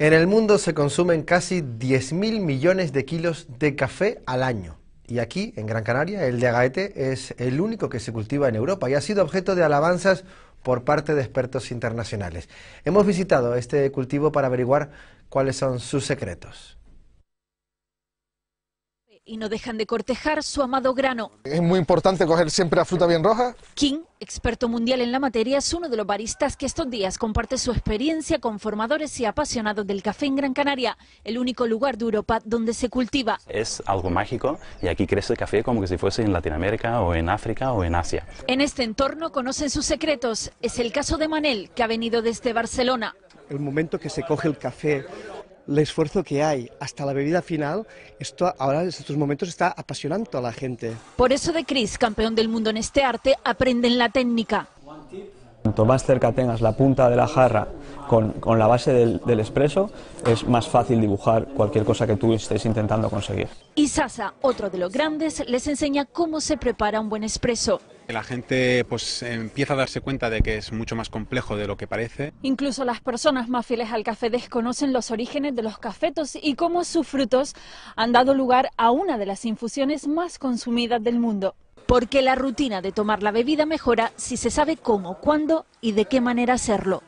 En el mundo se consumen casi 10.000 millones de kilos de café al año. Y aquí, en Gran Canaria, el de Agaete es el único que se cultiva en Europa y ha sido objeto de alabanzas por parte de expertos internacionales. Hemos visitado este cultivo para averiguar cuáles son sus secretos y no dejan de cortejar su amado grano. Es muy importante coger siempre la fruta bien roja. King, experto mundial en la materia, es uno de los baristas que estos días comparte su experiencia con formadores y apasionados del café en Gran Canaria, el único lugar de Europa donde se cultiva. Es algo mágico y aquí crece el café como si fuese en Latinoamérica o en África o en Asia. En este entorno conocen sus secretos. Es el caso de Manel, que ha venido desde Barcelona. El momento que se coge el café el esfuerzo que hay hasta la bebida final, esto ahora en estos momentos está apasionando a la gente. Por eso de Chris, campeón del mundo en este arte, aprenden la técnica. Cuanto más cerca tengas la punta de la jarra con, con la base del, del, espresso, es más fácil dibujar cualquier cosa que tú estés intentando conseguir. Y Sasa, otro de los grandes, les enseña cómo se prepara un buen espresso. La gente pues empieza a darse cuenta de que es mucho más complejo de lo que parece. Incluso las personas más fieles al café desconocen los orígenes de los cafetos y cómo sus frutos han dado lugar a una de las infusiones más consumidas del mundo. Porque la rutina de tomar la bebida mejora si se sabe cómo, cuándo y de qué manera hacerlo.